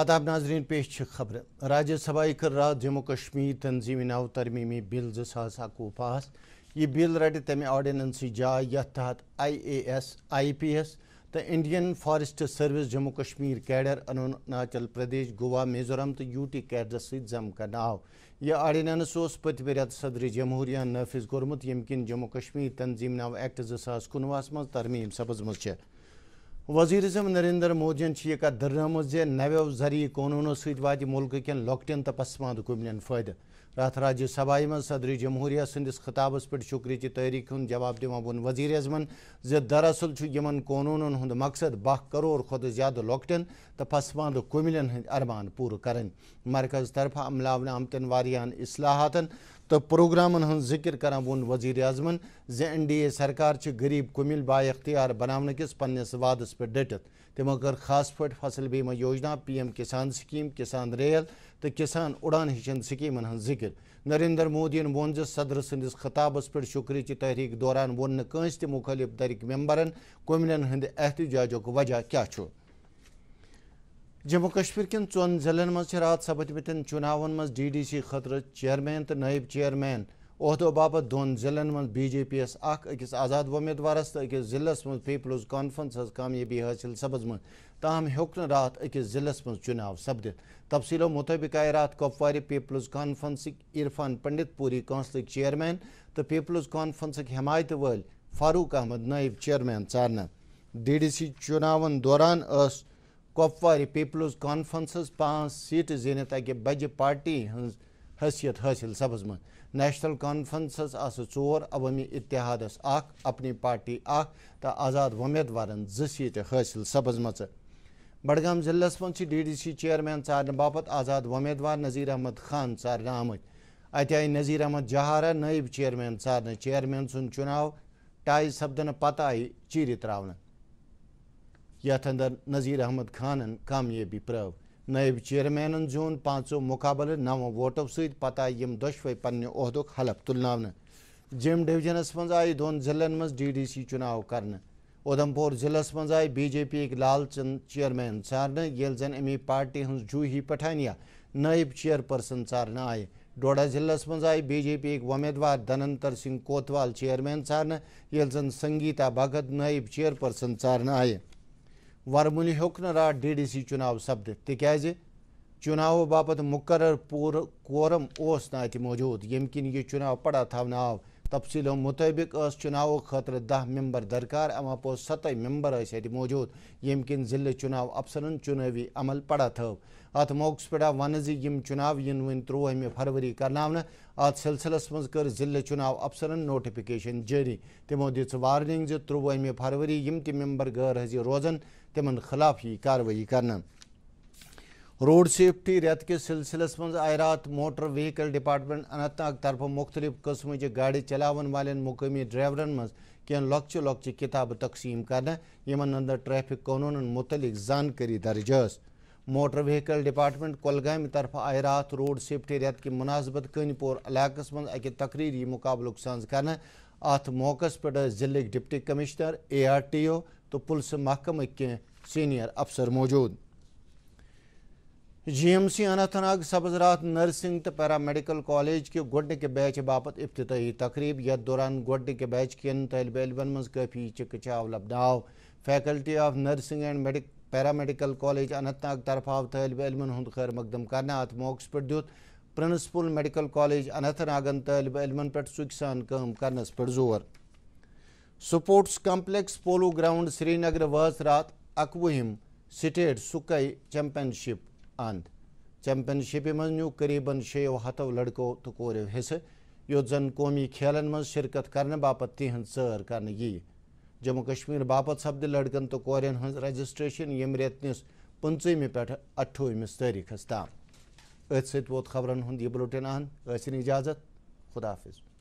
आदाब नाजरीन पेश खबर राज्यसभा कर रात जम्मू कश्मीर तनजीम नव तरमीमी बिल जो सास पास यह बिल रट तमें आर्डिनेंस जाय ये तहत I S I P S तो Indian forest service Jammu Kashmir cadre Arunachal Pradesh Goa Mizoram तो यू टी कैडरस सम कर आव यह आर्डिनेंस पतम रेत सदर जमहूरिया नाफिज गोर्मुत यम किन जम्मू कश्मीर तंजीम नव एक्ट जो सास कुनवास मज तरमीम सपजम वजीर अजम नरेंद्र मोदीन यह दर्नम जे नवो जरिए कानूनों सत मुल्क कैन लोकटन तो पसमाद कुमन फायदे राज्य सभा मज सदर जमहूरिया संदिस खताबस पे शुक्रिय चि तहरीक हूं जवाब दिवान वजी अजम अजमन दरअसल इन कानूनन हूँ मकसद बह करोड़ खुद ज्यादा लोकटन तो पसमानद कुमलन हंद अरमान पूरे कर मरकज तरफ अमल आमतन वारियान असलाहतन तो प्रोग्रामन हं जिक्र कर वो वजीर अजमन जे डी ए सरकार गरीब कुमिल बाख्तियार बनान किस पन्नस वादस पे डटित तमो कर खास पे फसल बीमा योजना P M Kisan scheme Kisan rail तो किसान उड़ान हशन स्कीमन हं जिक्र नरेंद्र मोदी वोन जो सदर संदिस खताबस पे शुक्र चि तहरीक दौरान वो कंस मुखलिफ दरिक मेम्बरन कमिलन हंद एहतजाजक वजह क्या जम्मू कश्मीर कन चौन जिलन मज रात सपदमतन चुनावन मज डी डी सी खतर चेयरमैन तो नायब चेयरमैन अहदो बाप दोन जिलन मज बी जे पी एस अकिस आज़ाद वमेदवारस तो अकिस जिलस मज पीपल्स कॉन्फ्रेंस कामयाबी हासिल सपजम ताहम तहम ह्योक रात अकिस जिलस मज चुनाव सपद तफसीलों मुताबिक आए रात कपवारि पीपल्स कॉन्फ्रेंस इरफान पंडित पूरी कौंसलिक चेयरमैन तो पीपल्स कॉन्फ्रेंस हमायत वाल फारूक अहमद नायब चेयरमैन चारना डी डी सी चुनावन दौरान कपवार पीपल्स कॉन्फ्रेंसस पाँच सीटं जीनित अकि बजि पार्टी हज हैसियत हासिल सभस मं नेशनल कॉन्फ्रेंसस आस चोर अवमी इतिहादस अपनी पार्टी अख तो आज़ाद उम्मीदवार जि सीटं हासिल सपज मच बडगाम जिलस मं डी डी सी चेयरमैन चारन बापत आज़ाद उम्मीदवार नज़ीर अहमद खान चारन आम अत आय नज़ीर अहमद जहारा नायब चेयरमैन चारन चेयरमैन सुन चुनाव टाई सपदन पत आई यथ अंदर नज़ीर अहमद खानन कामयाबी प्रव नायब चेयरमैन जोन पांचों मुकाबले नव वोटों सत पता यम दोशवे पन्ने ओहद हलफ तुलना जम डिवीजनस मं आये दोन जिलन मं डी डी सी चुनाव कर उधमपुर जिलस मज आये बीजेपी लालचंद चेयरमैन सारने ये जन अमी पार्टी हज जूही पठानिया नायब चेयरपर्सन सारने आये डोडा जिलस मज आये पी उम्मीदवार धनंतर सिंह कोतवाल चेयरमैन सारने ये जन संगीता भगत नायब चेयरपर्सन सारने आये वर्मुल हूं रात डी डी सी चुनाव सपद तिकाज चुनाव बापत मुकर पूरम कोरम ना अत मौजूद यम कि यह चुनाव पड़ा थावन आव तफसीलों मुताबिक चुनावों खतर दह मेम्बर दरकार अमा पो सत मेम्बर अत मौजूद यम कि जिले चुनाव अफसरन चुनावी अमल पड़ा थव अत मौकस पे वन जम चुनाव इन वन त्रोहम फरवरी कर अत सिलसिलस मज जिले चुनाव अफसरन नोटिफिकेशन जारी तमो दिच वार्निंग त्रोहम फरवरी यम तम मेम्बर गैर हजी रोजन तिमन खिलाफ यी कार्रवाई कर रोड सेफ्टी रेत के सिलसिलस मज आयरात मोटर वहीकल डिपार्टमेंट नाग तरफ मुख्तलिफ कस्म गाड़ी चलावन वाले मुकमी ड्राइवर मज कह लोकच किताब तकसीम कर अंदर ट्रैफिक कानून मुतलिक जानकारी दर्ज मोटर वहीकल डिपार्टमेंट कलगाम तरफ आयरात रोड सेफ्टी रेत की मुनासबत कनपोर इलाकस मं अकि तकरीरी मुकाबल सज कर अत मौक पे जिले deputy commissioner A R T O तो पुलिस महकमे कें सीनियर अफसर मौजूद जी एम सी अनंत नाग रात नर्सिंग तो मेडिकल कॉलेज के के बैच बापत इफ्ती तकरीब यथ दौरान के बैच कन तलब इलमन मज काफ़ी चिकचाव लबनाव faculty of nursing and medic medical college Anantnag तरफ आव तलब इलमन खैर मकदम कर अत मौक पे दुत प्रिंसिपल मेडिकल कॉलेज अनंत नागन तलब इलमन पे सुख सान कम पे जोर sports complex polo ground Srinagar वह रात अकवहम स्टेट सुकई चैम्पियनशिप ان چیمپئن شپ ই মানু قریبن 6 হাত লড়কো তকোর হস যোজন قومی খেয়ালন ম شرکت করনে বাপতি হংসার কানে কি জম کشمیر বাপতি শব্দ লড়কন তকোর হন রেজিস্ট্রেশন ইমরেতনেস পনচই মে পেঠ 8 ইmst তারিখ হস্তা এত সেট বাত খবরন হন্ডি ব্লটিন আন রসিন इजाजत খোদা হাফেজ